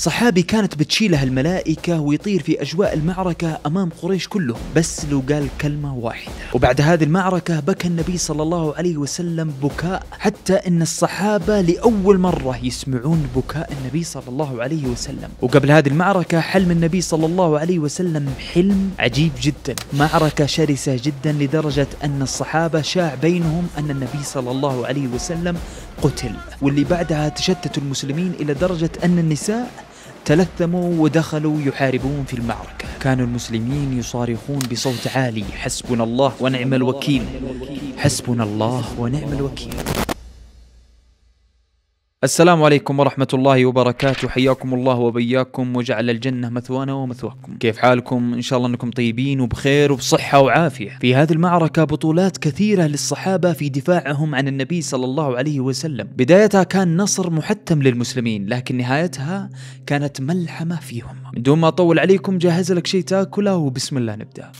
صحابي كانت بتشيلها الملائكة ويطير في أجواء المعركة أمام قريش كلهم بس لو قال كلمة واحدة وبعد هذه المعركة بكى النبي صلى الله عليه وسلم بكاء حتى أن الصحابة لأول مرة يسمعون بكاء النبي صلى الله عليه وسلم وقبل هذه المعركة حلم النبي صلى الله عليه وسلم حلم عجيب جدا معركة شرسة جدا لدرجة أن الصحابة شاع بينهم أن النبي صلى الله عليه وسلم قتل واللي بعدها تشتت المسلمين إلى درجة أن النساء تلثموا ودخلوا يحاربون في المعركة كان المسلمين يصارخون بصوت عالي حسبنا الله ونعم الوكيل حسبنا الله ونعم الوكيل السلام عليكم ورحمة الله وبركاته حياكم الله وبياكم وجعل الجنة مثوانا ومثواكم كيف حالكم إن شاء الله أنكم طيبين وبخير وبصحة وعافية في هذه المعركة بطولات كثيرة للصحابة في دفاعهم عن النبي صلى الله عليه وسلم بدايتها كان نصر محتم للمسلمين لكن نهايتها كانت ملحمة فيهم من دون ما أطول عليكم جهز لك شيء تاكله وبسم الله نبدأ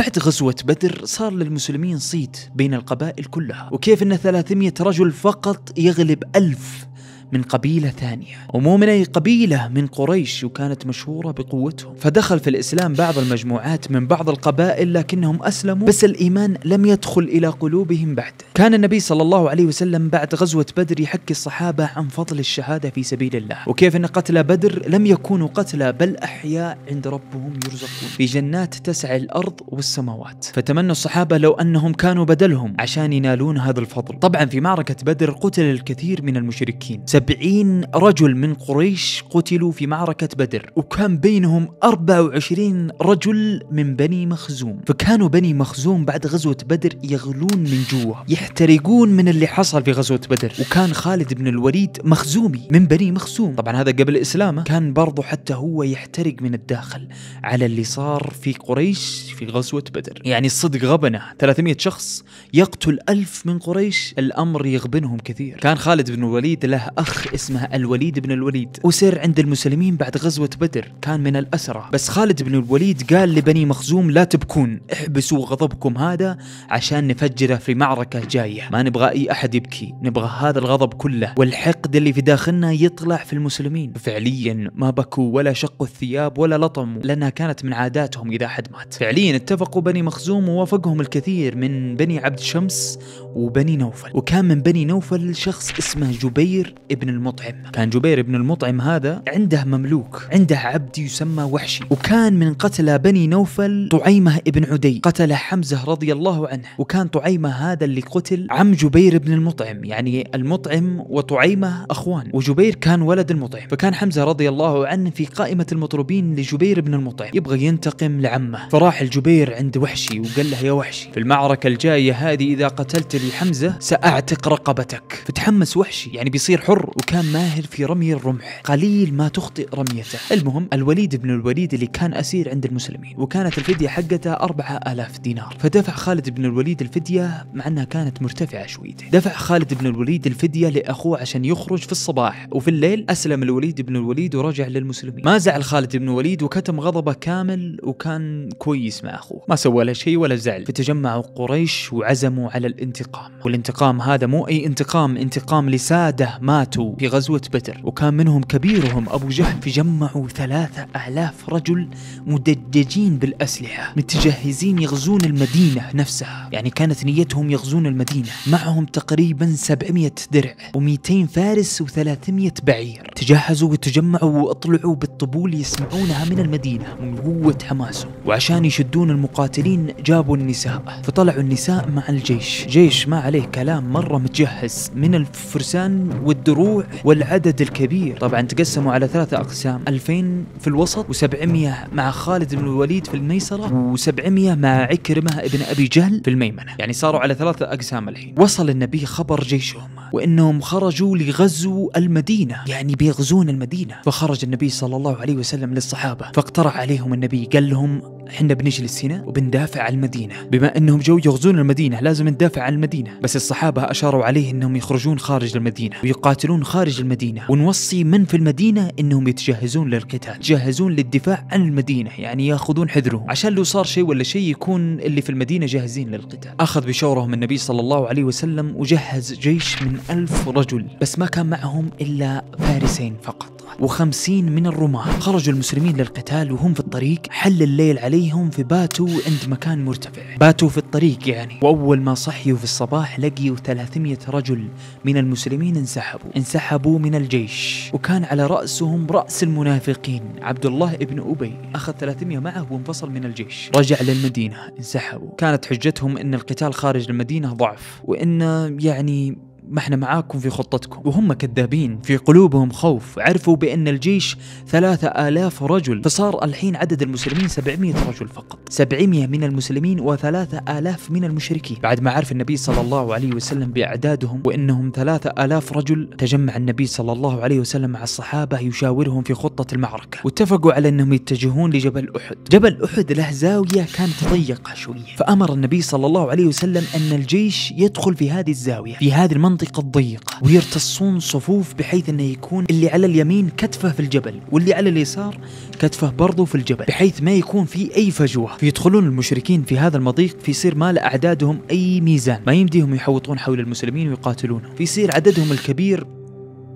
بعد غزوة بدر صار للمسلمين صيت بين القبائل كلها وكيف أن 300 رجل فقط يغلب ألف من قبيلة ثانية ومو من أي قبيلة من قريش وكانت مشهورة بقوتهم فدخل في الإسلام بعض المجموعات من بعض القبائل لكنهم أسلموا بس الإيمان لم يدخل إلى قلوبهم بعد كان النبي صلى الله عليه وسلم بعد غزوة بدر يحكي الصحابة عن فضل الشهادة في سبيل الله وكيف أن قتلى بدر لم يكونوا قتلى بل أحياء عند ربهم يرزقون في جنات تسعى الأرض والسماوات فتمنى الصحابة لو أنهم كانوا بدلهم عشان ينالون هذا الفضل طبعا في معركة بدر قتل الكثير من المشركين سبعين رجل من قريش قتلوا في معركة بدر وكان بينهم 24 رجل من بني مخزوم فكانوا بني مخزوم بعد غزوة بدر يغلون من جوا يحترقون من اللي حصل في غزوة بدر وكان خالد بن الوليد مخزومي من بني مخزوم طبعا هذا قبل إسلامه كان برضو حتى هو يحترق من الداخل على اللي صار في قريش في غزوة بدر يعني الصدق غبنة 300 شخص يقتل ألف من قريش الأمر يغبنهم كثير كان خالد بن الوليد له أخ أخ اسمه الوليد بن الوليد وسير عند المسلمين بعد غزوة بدر كان من الأسرة بس خالد بن الوليد قال لبني مخزوم لا تبكون احبسوا غضبكم هذا عشان نفجره في معركة جاية ما نبغى أي أحد يبكي نبغى هذا الغضب كله والحقد اللي في داخلنا يطلع في المسلمين فعليا ما بكوا ولا شقوا الثياب ولا لطموا لأنها كانت من عاداتهم إذا أحد مات فعليا اتفقوا بني مخزوم ووافقهم الكثير من بني عبد شمس وبني نوفل وكان من بني نوفل شخص اسمه جبير بن المطعم كان جبير بن المطعم هذا عنده مملوك عنده عبد يسمى وحشي وكان من قتلى بني نوفل طعيمة بن عدي قتل حمزة رضي الله عنه وكان طعيمة هذا اللي قتل عم جبير بن المطعم يعني المطعم وطعيمة أخوان وجبير كان ولد المطعم فكان حمزة رضي الله عنه في قائمة المطربين لجبير بن المطعم يبغى ينتقم لعمه فراح الجبير عند وحشي وقال له يا وحشي في المعركة الجاية هذه إذا قتلت لحمزة سأعتق رقبتك فتحمس وحشي يعني بيصير حر وكان ماهر في رمي الرمح قليل ما تخطئ رميته المهم الوليد بن الوليد اللي كان أسير عند المسلمين وكانت الفدية حقته 4000 دينار فدفع خالد بن الوليد الفدية مع أنها كانت مرتفعة شويته دفع خالد بن الوليد الفدية لأخوه عشان يخرج في الصباح وفي الليل أسلم الوليد بن الوليد ورجع للمسلمين ما زعل خالد بن الوليد وكتم غضبه كامل وكان كويس مع أخوه ما سوى له شيء ولا زعل فتجمعوا قريش وعزموا على الانتقام والانتقام هذا مو أي انتقام انتقام لسادة مات ماتوا في غزوة بدر وكان منهم كبيرهم أبو جهل فجمعوا ثلاثة ألاف رجل مدججين بالأسلحة متجهزين يغزون المدينة نفسها يعني كانت نيتهم يغزون المدينة معهم تقريبا 700 درع و200 فارس و300 بعير تجهزوا وتجمعوا وأطلعوا بالطبول يسمعونها من المدينة من قوة حماسهم وعشان يشدون المقاتلين جابوا النساء فطلعوا النساء مع الجيش جيش ما عليه كلام مرة متجهز من الفرسان والدروع المشروع نعم. والعدد الكبير طبعا تقسموا على ثلاثة أقسام 2000 في الوسط و700 مع خالد بن الوليد في الميسرة و700 مع عكرمة ابن أبي جهل في الميمنة يعني صاروا على ثلاثة أقسام الحين وصل النبي خبر جيشهم وانهم خرجوا لغزو المدينه، يعني بيغزون المدينه، فخرج النبي صلى الله عليه وسلم للصحابه، فاقترح عليهم النبي قال لهم احنا بنجلس هنا وبندافع عن المدينه بما انهم جو يغزون المدينه لازم ندافع عن المدينه بس الصحابه اشاروا عليه انهم يخرجون خارج المدينه ويقاتلون خارج المدينه ونوصي من في المدينه انهم يتجهزون للقتال يتجهزون للدفاع عن المدينه يعني ياخذون حذرهم عشان لو صار شيء ولا شيء يكون اللي في المدينه جاهزين للقتال اخذ بشورهم النبي صلى الله عليه وسلم وجهز جيش من ألف رجل بس ما كان معهم إلا فارسين فقط و50 من الرماة خرج المسلمين للقتال وهم في الطريق حل الليل عليهم فباتوا عند مكان مرتفع باتوا في الطريق يعني وأول ما صحيوا في الصباح لقيوا 300 رجل من المسلمين انسحبوا انسحبوا من الجيش وكان على رأسهم رأس المنافقين عبد الله ابن أبي أخذ 300 معه وانفصل من الجيش رجع للمدينة انسحبوا كانت حجتهم أن القتال خارج المدينة ضعف وأن يعني ما احنا معاكم في خطتكم وهم كذابين في قلوبهم خوف عرفوا بأن الجيش ثلاثة آلاف رجل فصار الحين عدد المسلمين 700 رجل فقط 700 من المسلمين وثلاثة آلاف من المشركين بعد ما عرف النبي صلى الله عليه وسلم بأعدادهم وإنهم ثلاثة آلاف رجل تجمع النبي صلى الله عليه وسلم مع الصحابة يشاورهم في خطة المعركة واتفقوا على أنهم يتجهون لجبل أحد جبل أحد له زاوية كانت ضيقة شوية فأمر النبي صلى الله عليه وسلم أن الجيش يدخل في هذه الزاوية في هذه المنطقة المنطقة الضيقة ويرتصون صفوف بحيث أنه يكون اللي على اليمين كتفه في الجبل واللي على اليسار كتفه برضو في الجبل بحيث ما يكون في أي فجوة فيدخلون المشركين في هذا المضيق فيصير ما لأعدادهم أي ميزان ما يمديهم يحوطون حول المسلمين ويقاتلونهم فيصير عددهم الكبير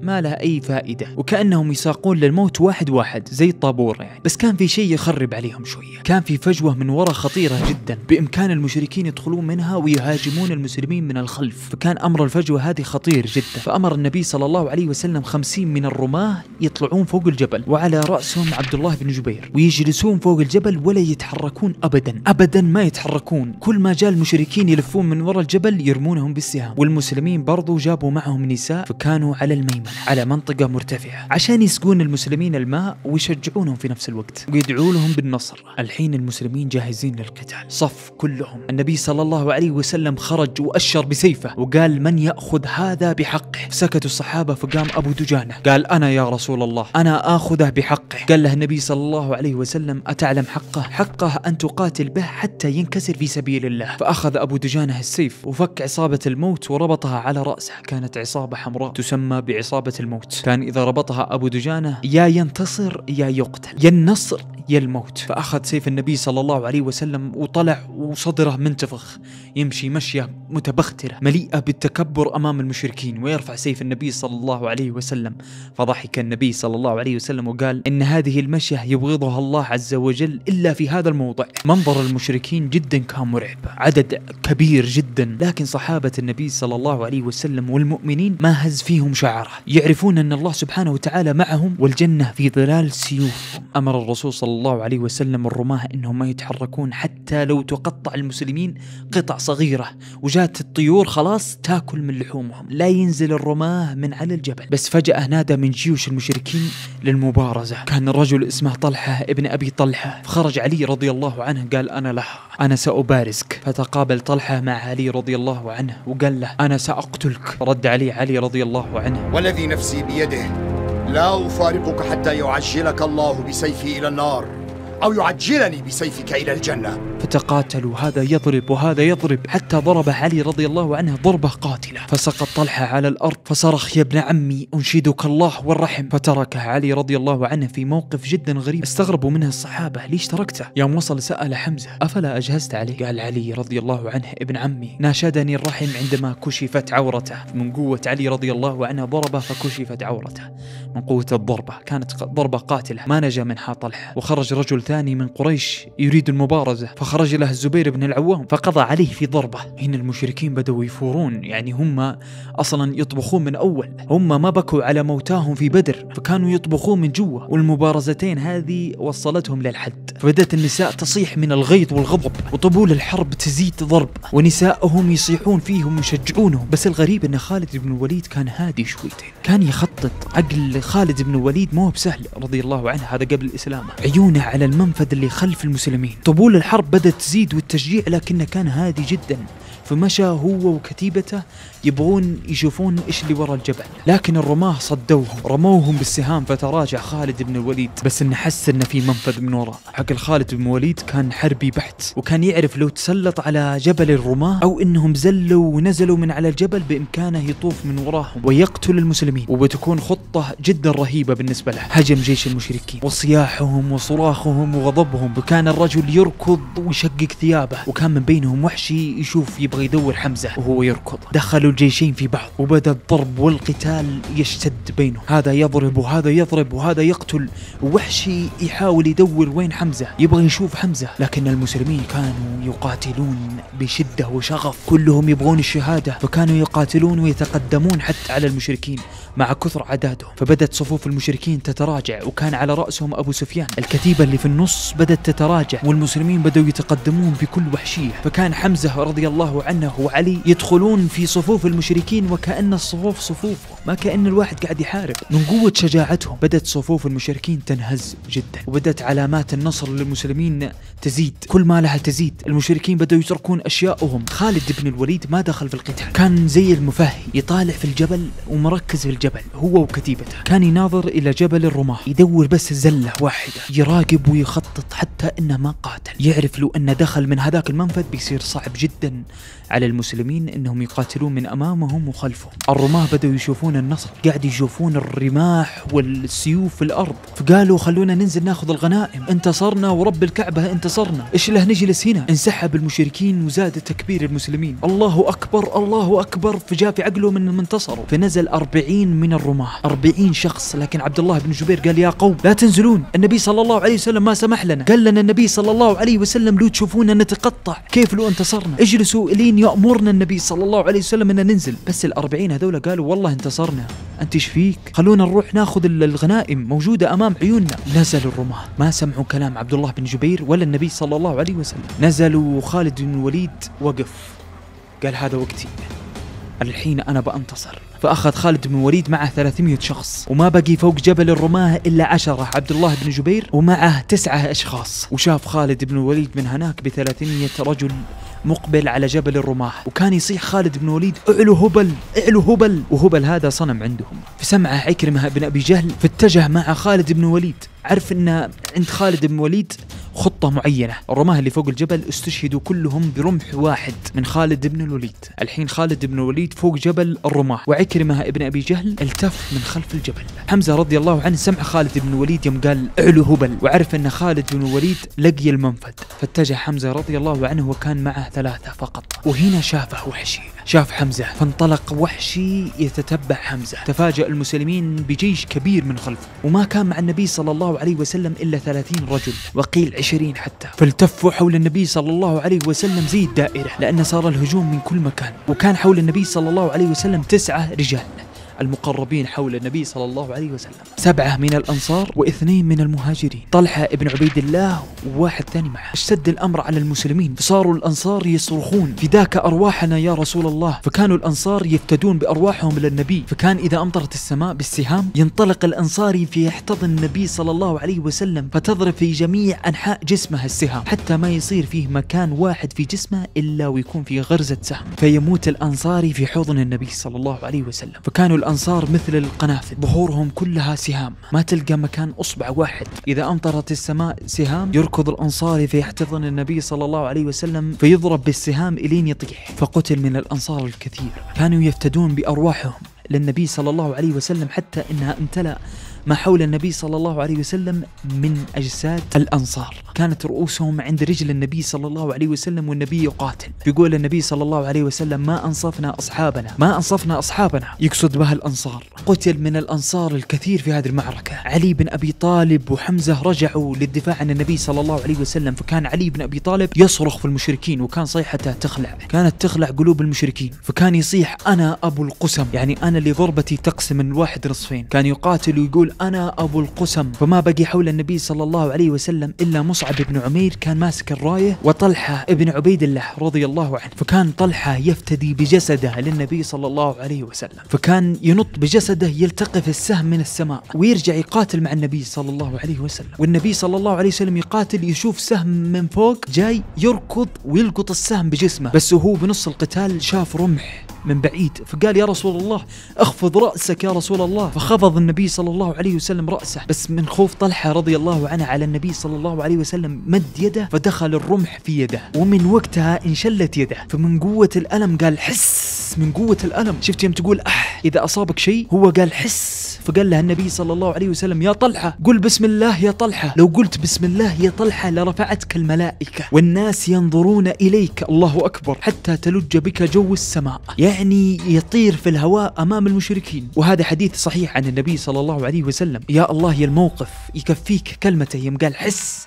ما لها أي فائدة وكأنهم يساقون للموت واحد واحد زي الطابور يعني بس كان في شيء يخرب عليهم شوية كان في فجوة من وراء خطيرة جدا بإمكان المشركين يدخلون منها ويهاجمون المسلمين من الخلف فكان أمر الفجوة هذه خطير جدا فأمر النبي صلى الله عليه وسلم خمسين من الرماة يطلعون فوق الجبل وعلى رأسهم عبد الله بن جبير ويجلسون فوق الجبل ولا يتحركون أبدا أبدا ما يتحركون كل ما جاء المشركين يلفون من وراء الجبل يرمونهم بالسهام والمسلمين برضو جابوا معهم نساء فكانوا على الميمنة على منطقة مرتفعة عشان يسقون المسلمين الماء ويشجعونهم في نفس الوقت ويدعوا لهم بالنصر الحين المسلمين جاهزين للقتال صف كلهم النبي صلى الله عليه وسلم خرج وأشر بسيفه وقال من يأخذ هذا بحقه سكتوا الصحابة فقام أبو دجانة قال أنا يا رسول الله أنا آخذه بحقه قال له النبي صلى الله عليه وسلم أتعلم حقه حقه أن تقاتل به حتى ينكسر في سبيل الله فأخذ أبو دجانة السيف وفك عصابة الموت وربطها على رأسه كانت عصابة حمراء تسمى بعصابة إصابة الموت كان إذا ربطها أبو دجانة يا ينتصر يا يقتل يا النصر يا الموت فأخذ سيف النبي صلى الله عليه وسلم وطلع وصدره منتفخ يمشي مشية متبخترة مليئة بالتكبر أمام المشركين ويرفع سيف النبي صلى الله عليه وسلم فضحك النبي صلى الله عليه وسلم وقال إن هذه المشية يبغضها الله عز وجل إلا في هذا الموضع منظر المشركين جدا كان مرعب عدد كبير جدا لكن صحابة النبي صلى الله عليه وسلم والمؤمنين ما هز فيهم شعره يعرفون أن الله سبحانه وتعالى معهم والجنة في ظلال سيوفهم أمر الرسول صلى الله عليه وسلم الرماة أنهم ما يتحركون حتى لو تقطع المسلمين قطع صغيرة وجات الطيور خلاص تاكل من لحومهم لا ينزل الرماة من على الجبل بس فجأة نادى من جيوش المشركين للمبارزة كان الرجل اسمه طلحة ابن أبي طلحة فخرج علي رضي الله عنه قال أنا له أنا سأبارزك فتقابل طلحة مع علي رضي الله عنه وقال له أنا سأقتلك رد عليه علي رضي الله عنه والذي نفسي بيده لا أفارقك حتى يعجلك الله بسيفي إلى النار أو يعجلني بسيفك إلى الجنة فتقاتلوا هذا يضرب وهذا يضرب حتى ضرب علي رضي الله عنه ضربة قاتلة فسقط طلحة على الأرض فصرخ يا ابن عمي أنشدك الله والرحم فتركه علي رضي الله عنه في موقف جدا غريب استغربوا منه الصحابة ليش تركته يوم وصل سأل حمزة أفلا أجهزت عليه قال علي رضي الله عنه ابن عمي ناشدني الرحم عندما كشفت عورته من قوة علي رضي الله عنه ضربه فكشفت عورته من قوة الضربة كانت ضربة قاتلة ما نجا منها طلحة وخرج رجل ثاني ثاني من قريش يريد المبارزة فخرج له الزبير بن العوام فقضى عليه في ضربة هنا المشركين بدأوا يفورون يعني هم أصلا يطبخون من أول هم ما بكوا على موتاهم في بدر فكانوا يطبخون من جوا والمبارزتين هذه وصلتهم للحد فبدأت النساء تصيح من الغيظ والغضب وطبول الحرب تزيد ضرب ونسائهم يصيحون فيهم ويشجعونهم بس الغريب أن خالد بن الوليد كان هادي شويتين كان يخطط عقل خالد بن الوليد مو بسهل رضي الله عنه هذا قبل إسلامه عيونه على الماء المنفذ اللي خلف المسلمين طبول الحرب بدأت تزيد والتشجيع لكنه كان هادي جدا فمشى هو وكتيبته يبغون يشوفون ايش اللي ورا الجبل لكن الرماه صدوهم رموهم بالسهام فتراجع خالد بن الوليد بس انه حس انه في منفذ من وراء حق خالد بن الوليد كان حربي بحت وكان يعرف لو تسلط على جبل الرماه او انهم زلوا ونزلوا من على الجبل بامكانه يطوف من وراهم ويقتل المسلمين وبتكون خطه جدا رهيبه بالنسبه له هجم جيش المشركين وصياحهم وصراخهم وغضبهم وكان الرجل يركض ويشقق ثيابه وكان من بينهم وحشي يشوف يبقى يبغى يدور حمزة وهو يركض دخلوا الجيشين في بعض وبدأ الضرب والقتال يشتد بينهم هذا يضرب وهذا يضرب وهذا يقتل وحشي يحاول يدور وين حمزة يبغى يشوف حمزة لكن المسلمين كانوا يقاتلون بشدة وشغف كلهم يبغون الشهادة فكانوا يقاتلون ويتقدمون حتى على المشركين مع كثر عددهم فبدت صفوف المشركين تتراجع وكان على رأسهم أبو سفيان الكتيبة اللي في النص بدت تتراجع والمسلمين بدوا يتقدمون بكل وحشية فكان حمزة رضي الله عنه وعلي يدخلون في صفوف المشركين وكأن الصفوف صفوفهم ما كأن الواحد قاعد يحارب من قوة شجاعتهم بدت صفوف المشركين تنهز جدا وبدت علامات النصر للمسلمين تزيد كل ما لها تزيد المشركين بدأوا يتركون أشياءهم خالد بن الوليد ما دخل في القتال كان زي المفهي يطالع في الجبل ومركز في الجبل الجبل هو وكتيبته كان يناظر إلى جبل الرماة يدور بس زلة واحدة يراقب ويخطط حتى أنه ما قاتل يعرف لو أنه دخل من هذاك المنفذ بيصير صعب جدا على المسلمين أنهم يقاتلون من أمامهم وخلفهم الرماة بدأوا يشوفون النصر قاعد يشوفون الرماح والسيوف في الأرض فقالوا خلونا ننزل ناخذ الغنائم انتصرنا ورب الكعبة انتصرنا ايش له نجلس هنا انسحب المشركين وزاد تكبير المسلمين الله أكبر الله أكبر فجاء في عقله من انتصروا فنزل أربعين من الرماة 40 شخص لكن عبد الله بن جبير قال يا قوم لا تنزلون النبي صلى الله عليه وسلم ما سمح لنا قال لنا النبي صلى الله عليه وسلم لو تشوفونا نتقطع كيف لو انتصرنا اجلسوا الين يأمرنا النبي صلى الله عليه وسلم ان ننزل بس الأربعين هذول قالوا والله انتصرنا انت ايش فيك خلونا نروح ناخذ الغنائم موجودة امام عيوننا نزل الرماة ما سمعوا كلام عبد الله بن جبير ولا النبي صلى الله عليه وسلم نزلوا خالد بن الوليد وقف قال هذا وقتي الحين أنا بأنتصر فأخذ خالد بن وليد معه 300 شخص وما بقي فوق جبل الرماه إلا عشرة عبد الله بن جبير ومعه تسعة أشخاص وشاف خالد بن وليد من هناك ب 300 رجل مقبل على جبل الرماح وكان يصيح خالد بن وليد اعلو هبل اعلو هبل وهبل هذا صنم عندهم فسمعه عكرمة بن أبي جهل فاتجه مع خالد بن وليد عرف أن عند خالد بن وليد خطة معينة الرماة اللي فوق الجبل استشهدوا كلهم برمح واحد من خالد بن الوليد الحين خالد بن الوليد فوق جبل الرماة وعكرمة ابن أبي جهل التف من خلف الجبل حمزة رضي الله عنه سمع خالد بن الوليد يوم قال اعلو هبل وعرف أن خالد بن الوليد لقي المنفذ فاتجه حمزة رضي الله عنه وكان معه ثلاثة فقط وهنا شافه وحشي شاف حمزة فانطلق وحشي يتتبع حمزة تفاجأ المسلمين بجيش كبير من خلفه وما كان مع النبي صلى الله عليه وسلم إلا ثلاثين رجل وقيل 20 حتى فالتفوا حول النبي صلى الله عليه وسلم زي الدائرة لأن صار الهجوم من كل مكان وكان حول النبي صلى الله عليه وسلم تسعة رجال المقربين حول النبي صلى الله عليه وسلم سبعة من الأنصار واثنين من المهاجرين طلحة ابن عبيد الله وواحد ثاني معه اشتد الأمر على المسلمين فصاروا الأنصار يصرخون فداك أرواحنا يا رسول الله فكانوا الأنصار يفتدون بأرواحهم للنبي فكان إذا أمطرت السماء بالسهام ينطلق الأنصاري فيحتضن النبي صلى الله عليه وسلم فتضرب في جميع أنحاء جسمه السهام حتى ما يصير فيه مكان واحد في جسمه إلا ويكون في غرزة سهم فيموت الأنصاري في حضن النبي صلى الله عليه وسلم فكانوا الأنصار مثل القنافذ ظهورهم كلها سهام ما تلقى مكان أصبع واحد إذا أمطرت السماء سهام يركض الأنصاري فيحتضن النبي صلى الله عليه وسلم فيضرب بالسهام إلين يطيح فقتل من الأنصار الكثير كانوا يفتدون بأرواحهم للنبي صلى الله عليه وسلم حتى انها امتلأ ما حول النبي صلى الله عليه وسلم من أجساد الأنصار كانت رؤوسهم عند رجل النبي صلى الله عليه وسلم والنبي يقاتل يقول النبي صلى الله عليه وسلم ما أنصفنا أصحابنا ما أنصفنا أصحابنا يقصد بها الأنصار قتل من الأنصار الكثير في هذه المعركة علي بن أبي طالب وحمزة رجعوا للدفاع عن النبي صلى الله عليه وسلم فكان علي بن أبي طالب يصرخ في المشركين وكان صيحته تخلع كانت تخلع قلوب المشركين فكان يصيح أنا أبو القسم يعني أنا اللي ضربتي تقسم الواحد نصفين كان يقاتل ويقول أنا أبو القسم فما بقي حول النبي صلى الله عليه وسلم إلا مصعب بن عمير كان ماسك الراية وطلحة بن عبيد الله رضي الله عنه فكان طلحة يفتدي بجسده للنبي صلى الله عليه وسلم فكان ينط بجسده يلتقف السهم من السماء ويرجع يقاتل مع النبي صلى الله عليه وسلم والنبي صلى الله عليه وسلم يقاتل يشوف سهم من فوق جاي يركض ويلقط السهم بجسمه بس وهو بنص القتال شاف رمح من بعيد فقال يا رسول الله اخفض رأسك يا رسول الله فخفض النبي صلى الله عليه عليه وسلم رأسه بس من خوف طلحة رضي الله عنه على النبي صلى الله عليه وسلم مد يده فدخل الرمح في يده ومن وقتها انشلت يده فمن قوة الألم قال حس من قوة الألم شفت يوم تقول أح إذا أصابك شيء هو قال حس فقال لها النبي صلى الله عليه وسلم يا طلحة قل بسم الله يا طلحة لو قلت بسم الله يا طلحة لرفعتك الملائكة والناس ينظرون إليك الله أكبر حتى تلج بك جو السماء يعني يطير في الهواء أمام المشركين وهذا حديث صحيح عن النبي صلى الله عليه وسلم يا الله يا الموقف يكفيك كلمته يوم قال حس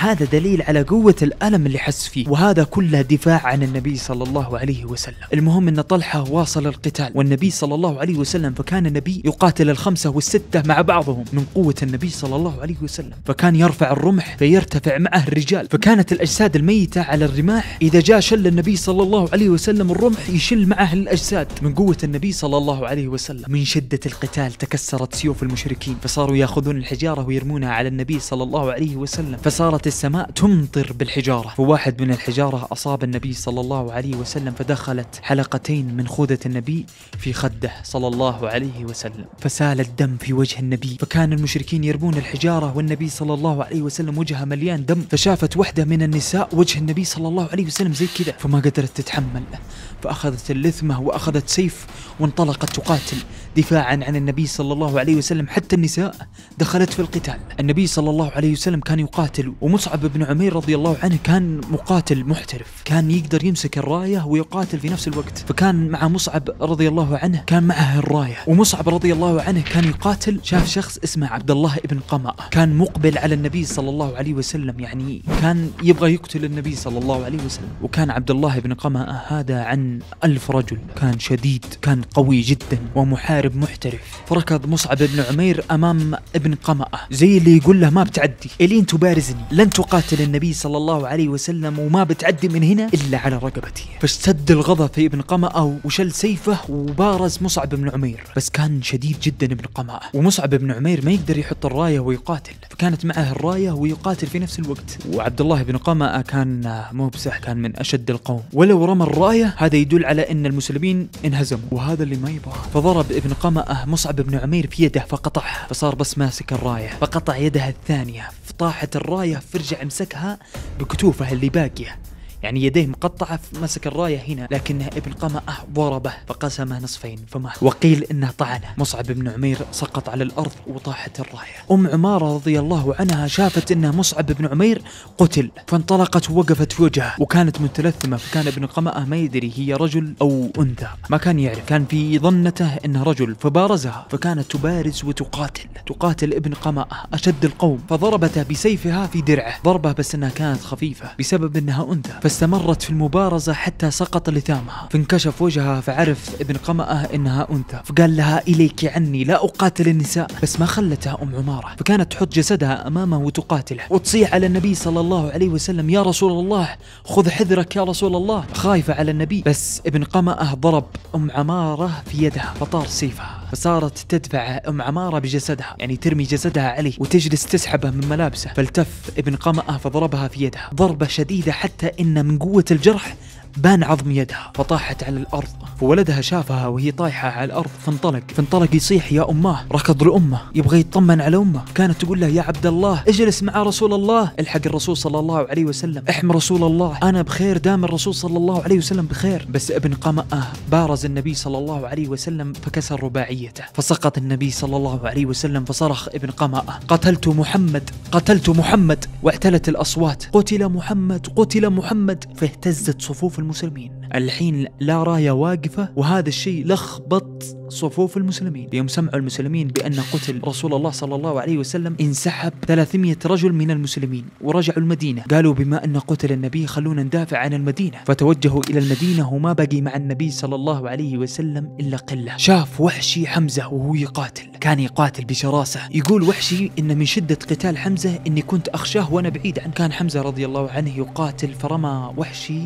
هذا دليل على قوة الألم اللي حس فيه وهذا كله دفاع عن النبي صلى الله عليه وسلم المهم أن طلحة واصل القتال والنبي صلى الله عليه وسلم فكان النبي يقاتل الخمسة والستة مع بعضهم من قوة النبي صلى الله عليه وسلم فكان يرفع الرمح فيرتفع معه الرجال فكانت الأجساد الميتة على الرماح إذا جاء شل النبي صلى الله عليه وسلم الرمح يشل معه الأجساد من قوة النبي صلى الله عليه وسلم من شدة القتال تكسرت سيوف المشركين فصاروا يأخذون الحجارة ويرمونها على النبي صلى الله عليه وسلم فصارت السماء تمطر بالحجارة فواحد من الحجارة أصاب النبي صلى الله عليه وسلم فدخلت حلقتين من خوذة النبي في خده صلى الله عليه وسلم فسال الدم في وجه النبي فكان المشركين يرمون الحجارة والنبي صلى الله عليه وسلم وجهه مليان دم فشافت وحدة من النساء وجه النبي صلى الله عليه وسلم زي كذا فما قدرت تتحمل فأخذت اللثمة وأخذت سيف وانطلقت تقاتل دفاعا عن النبي صلى الله عليه وسلم حتى النساء دخلت في القتال النبي صلى الله عليه وسلم كان يقاتل ومصعب بن عمير رضي الله عنه كان مقاتل محترف كان يقدر يمسك الراية ويقاتل في نفس الوقت فكان مع مصعب رضي الله عنه كان معه الراية ومصعب رضي الله عنه كان يقاتل شاف شخص اسمه عبد الله بن قمأ كان مقبل على النبي صلى الله عليه وسلم يعني كان يبغى يقتل النبي صلى الله عليه وسلم وكان عبد الله بن قمأ هذا عن ألف رجل كان شديد كان قوي جدا ومحارب محارب محترف فركض مصعب بن عمير أمام ابن قمأة زي اللي يقول له ما بتعدي إلين تبارزني لن تقاتل النبي صلى الله عليه وسلم وما بتعدي من هنا إلا على رقبتي فاشتد الغضب في ابن قمأة وشل سيفه وبارز مصعب بن عمير بس كان شديد جدا ابن قمأة ومصعب بن عمير ما يقدر يحط الراية ويقاتل فكانت معه الراية ويقاتل في نفس الوقت وعبد الله بن قمأة كان مو بسح كان من أشد القوم ولو رمى الراية هذا يدل على أن المسلمين انهزموا وهذا اللي ما يبغاه فضرب ابن لكن قمأه مصعب بن عمير في يده فقطعها فصار بس ماسك الراية فقطع يدها الثانية فطاحت الراية فرجع مسكها بكتوفه اللي باقية يعني يديه مقطعة مسك الراية هنا لكنه ابن قمأة ضربه فقسمه نصفين فمات وقيل انه طعنه مصعب بن عمير سقط على الارض وطاحت الراية ام عمارة رضي الله عنها شافت ان مصعب بن عمير قتل فانطلقت ووقفت في وجهه وكانت متلثمة فكان ابن قمأة ما يدري هي رجل او انثى ما كان يعرف كان في ظنته انه رجل فبارزها فكانت تبارز وتقاتل تقاتل ابن قمأة اشد القوم فضربته بسيفها في درعه ضربه بس انها كانت خفيفة بسبب انها انثى فاستمرت في المبارزة حتى سقط لثامها فانكشف وجهها فعرف ابن قمأه إنها أنثى فقال لها إليك عني لا أقاتل النساء بس ما خلتها أم عمارة فكانت تحط جسدها أمامه وتقاتله وتصيح على النبي صلى الله عليه وسلم يا رسول الله خذ حذرك يا رسول الله خايفة على النبي بس ابن قمأه ضرب أم عمارة في يدها فطار سيفها فصارت تدفع ام عماره بجسدها يعني ترمي جسدها عليه وتجلس تسحبه من ملابسه فالتف ابن قمأه فضربها في يدها ضربه شديده حتى ان من قوه الجرح بان عظم يدها فطاحت على الأرض فولدها شافها وهي طايحة على الأرض فانطلق فانطلق يصيح يا أماه ركض لأمه يبغى يطمن على أمه كانت تقول له يا عبد الله اجلس مع رسول الله الحق الرسول صلى الله عليه وسلم احم رسول الله أنا بخير دام الرسول صلى الله عليه وسلم بخير بس ابن قمأه بارز النبي صلى الله عليه وسلم فكسر رباعيته فسقط النبي صلى الله عليه وسلم فصرخ ابن قمأه قتلت محمد قتلت محمد واعتلت الأصوات قتل محمد قتل محمد فاهتزت صفوف المسلمين الحين لا راية واقفة وهذا الشيء لخبط صفوف المسلمين يوم سمعوا المسلمين بأن قتل رسول الله صلى الله عليه وسلم انسحب 300 رجل من المسلمين ورجعوا المدينة قالوا بما أن قتل النبي خلونا ندافع عن المدينة فتوجهوا إلى المدينة وما بقي مع النبي صلى الله عليه وسلم إلا قلة شاف وحشي حمزة وهو يقاتل كان يقاتل بشراسة يقول وحشي إن من شدة قتال حمزة إني كنت أخشاه وأنا بعيد عنه كان حمزة رضي الله عنه يقاتل فرمى وحشي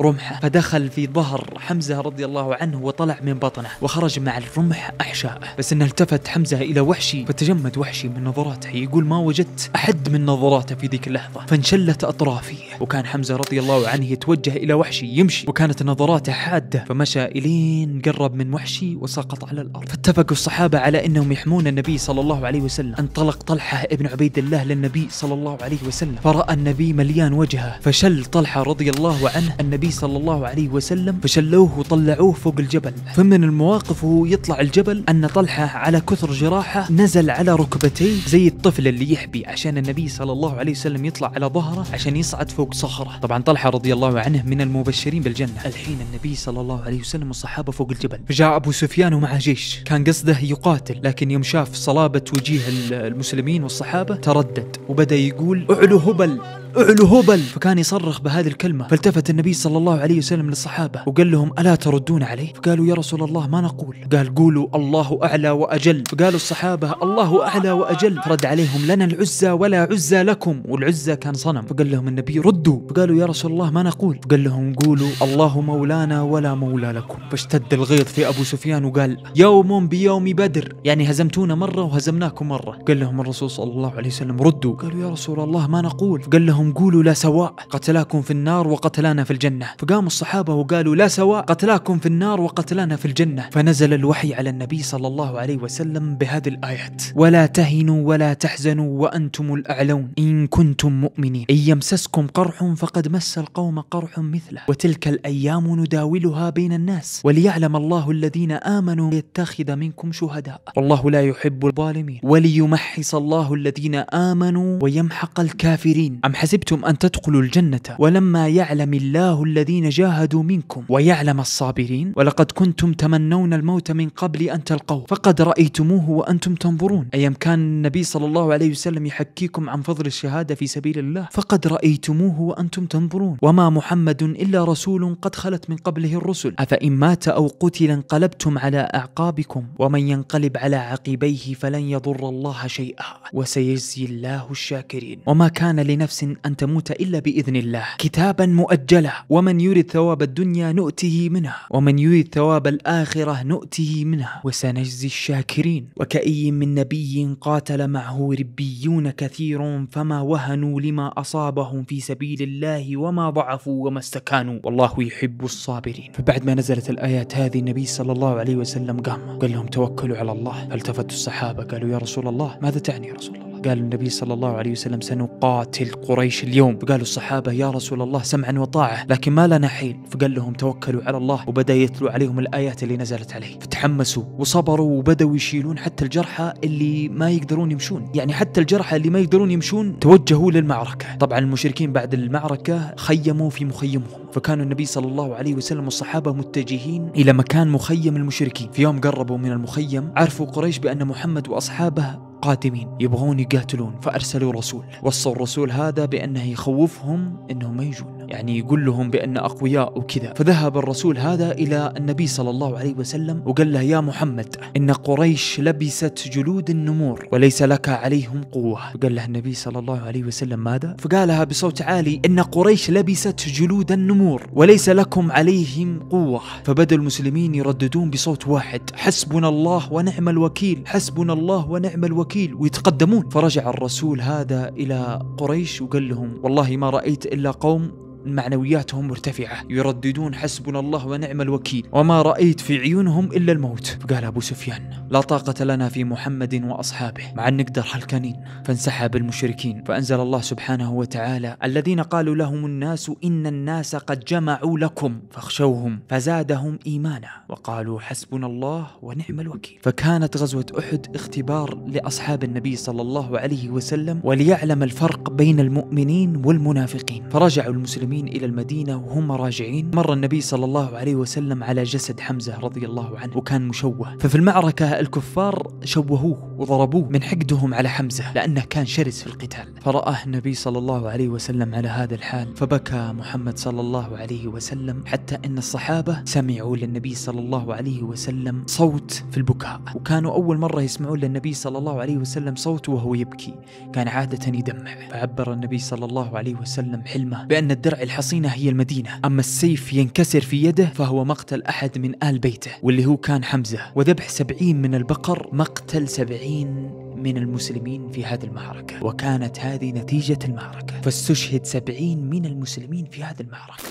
رمحه فدخل في ظهر حمزه رضي الله عنه وطلع من بطنه وخرج مع الرمح احشائه بس انه التفت حمزه الى وحشي فتجمد وحشي من نظراته يقول ما وجدت احد من نظراته في ذيك اللحظه فانشلت اطرافي وكان حمزه رضي الله عنه يتوجه الى وحشي يمشي وكانت نظراته حاده فمشى الين قرب من وحشي وسقط على الارض فاتفقوا الصحابه على انهم يحمون النبي صلى الله عليه وسلم انطلق طلحه ابن عبيد الله للنبي صلى الله عليه وسلم فراى النبي مليان وجهه فشل طلحه رضي الله عنه النبي النبي صلى الله عليه وسلم فشلوه وطلعوه فوق الجبل فمن المواقف وهو يطلع الجبل أن طلحة على كثر جراحه نزل على ركبتيه زي الطفل اللي يحبي عشان النبي صلى الله عليه وسلم يطلع على ظهره عشان يصعد فوق صخرة طبعا طلحة رضي الله عنه من المبشرين بالجنة الحين النبي صلى الله عليه وسلم والصحابة فوق الجبل فجاء أبو سفيان ومعه جيش كان قصده يقاتل لكن يوم شاف صلابة وجيه المسلمين والصحابة تردد وبدأ يقول اعلو هبل اعلو هبل فكان يصرخ بهذه الكلمة فالتفت النبي صلى الله عليه وسلم للصحابة وقال لهم ألا تردون عليه فقالوا يا رسول الله ما نقول قال قولوا الله أعلى وأجل فقالوا الصحابة الله أعلى وأجل فرد عليهم لنا العزى ولا عزى لكم والعزى كان صنم فقال لهم النبي ردوا فقالوا يا رسول الله ما نقول فقال لهم قولوا الله مولانا ولا مولى لكم فاشتد الغيظ في أبو سفيان وقال يوم بيوم بدر يعني هزمتونا مرة وهزمناكم مرة قال لهم الرسول صلى الله عليه وسلم ردوا قالوا يا رسول الله ما نقول فقال لهم لهم قولوا لا سواء قتلاكم في النار وقتلانا في الجنة فقاموا الصحابة وقالوا لا سواء قتلاكم في النار وقتلانا في الجنة فنزل الوحي على النبي صلى الله عليه وسلم بهذه الآيات ولا تهنوا ولا تحزنوا وأنتم الأعلون إن كنتم مؤمنين إن يمسسكم قرح فقد مس القوم قرح مثله وتلك الأيام نداولها بين الناس وليعلم الله الذين آمنوا يتخذ منكم شهداء والله لا يحب الظالمين وليمحص الله الذين آمنوا ويمحق الكافرين أم حسب حسبتم أن تدخلوا الجنة ولما يعلم الله الذين جاهدوا منكم ويعلم الصابرين ولقد كنتم تمنون الموت من قبل أن تلقوه فقد رأيتموه وأنتم تنظرون أيام كان النبي صلى الله عليه وسلم يحكيكم عن فضل الشهادة في سبيل الله فقد رأيتموه وأنتم تنظرون وما محمد إلا رسول قد خلت من قبله الرسل أفإن مات أو قتل انقلبتم على أعقابكم ومن ينقلب على عقبيه فلن يضر الله شيئا وسيجزي الله الشاكرين وما كان لنفس أن تموت إلا بإذن الله كتابا مؤجلا ومن يرد ثواب الدنيا نؤته منها ومن يريد ثواب الآخرة نؤته منها وسنجزي الشاكرين وكأي من نبي قاتل معه ربيون كثير فما وهنوا لما أصابهم في سبيل الله وما ضعفوا وما استكانوا والله يحب الصابرين فبعد ما نزلت الآيات هذه النبي صلى الله عليه وسلم قام قال لهم توكلوا على الله فالتفت الصحابة قالوا يا رسول الله ماذا تعني يا رسول الله قال النبي صلى الله عليه وسلم سنقاتل قريش اليوم فقالوا الصحابة يا رسول الله سمعا وطاعة لكن ما لنا حيل فقال لهم توكلوا على الله وبدأ يتلو عليهم الآيات اللي نزلت عليه فتحمسوا وصبروا وبدأوا يشيلون حتى الجرحى اللي ما يقدرون يمشون يعني حتى الجرحى اللي ما يقدرون يمشون توجهوا للمعركة طبعا المشركين بعد المعركة خيموا في مخيمهم فكان النبي صلى الله عليه وسلم والصحابة متجهين إلى مكان مخيم المشركين في يوم قربوا من المخيم عرفوا قريش بأن محمد وأصحابه قادمين يبغون يقاتلون فأرسلوا رسول وصوا الرسول هذا بأنه يخوفهم أنهم ما يجون يعني يقول لهم بأن أقوياء وكذا فذهب الرسول هذا إلى النبي صلى الله عليه وسلم وقال له يا محمد إن قريش لبست جلود النمور وليس لك عليهم قوة قال له النبي صلى الله عليه وسلم ماذا؟ فقالها بصوت عالي إن قريش لبست جلود النمور وليس لكم عليهم قوة فبدا المسلمين يرددون بصوت واحد حسبنا الله ونعم الوكيل حسبنا الله ونعم الوكيل ويتقدمون فرجع الرسول هذا إلى قريش وقال لهم والله ما رأيت إلا قوم معنوياتهم مرتفعة يرددون حسبنا الله ونعم الوكيل وما رأيت في عيونهم إلا الموت فقال أبو سفيان لا طاقة لنا في محمد وأصحابه مع أن نقدر هالكنين فانسحب المشركين فأنزل الله سبحانه وتعالى الذين قالوا لهم الناس إن الناس قد جمعوا لكم فاخشوهم فزادهم إيمانا وقالوا حسبنا الله ونعم الوكيل فكانت غزوة أحد اختبار لأصحاب النبي صلى الله عليه وسلم وليعلم الفرق بين المؤمنين والمنافقين فرجعوا المسلمين المسلمين إلى المدينة وهم راجعين مر النبي صلى الله عليه وسلم على جسد حمزة رضي الله عنه وكان مشوه ففي المعركة الكفار شوهوه وضربوه من حقدهم على حمزة لأنه كان شرس في القتال فرآه النبي صلى الله عليه وسلم على هذا الحال فبكى محمد صلى الله عليه وسلم حتى أن الصحابة سمعوا للنبي صلى الله عليه وسلم صوت في البكاء وكانوا أول مرة يسمعون للنبي صلى الله عليه وسلم صوت وهو يبكي كان عادة يدمع فعبر النبي صلى الله عليه وسلم حلمه بأن الدرع الحصينة هي المدينة أما السيف ينكسر في يده فهو مقتل أحد من آل بيته واللي هو كان حمزة وذبح سبعين من البقر مقتل سبعين من المسلمين في هذه المعركة وكانت هذه نتيجة المعركة فاستشهد سبعين من المسلمين في هذه المعركة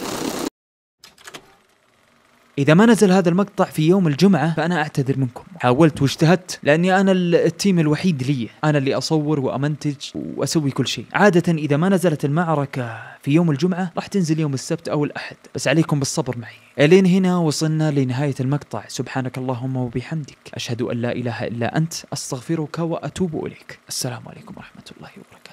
إذا ما نزل هذا المقطع في يوم الجمعة فأنا أعتذر منكم حاولت واجتهدت لأني أنا التيم الوحيد لي أنا اللي أصور وأمنتج وأسوي كل شيء عادة إذا ما نزلت المعركة في يوم الجمعة راح تنزل يوم السبت أو الأحد بس عليكم بالصبر معي إلين هنا وصلنا لنهاية المقطع سبحانك اللهم وبحمدك أشهد أن لا إله إلا أنت أستغفرك وأتوب إليك السلام عليكم ورحمة الله وبركاته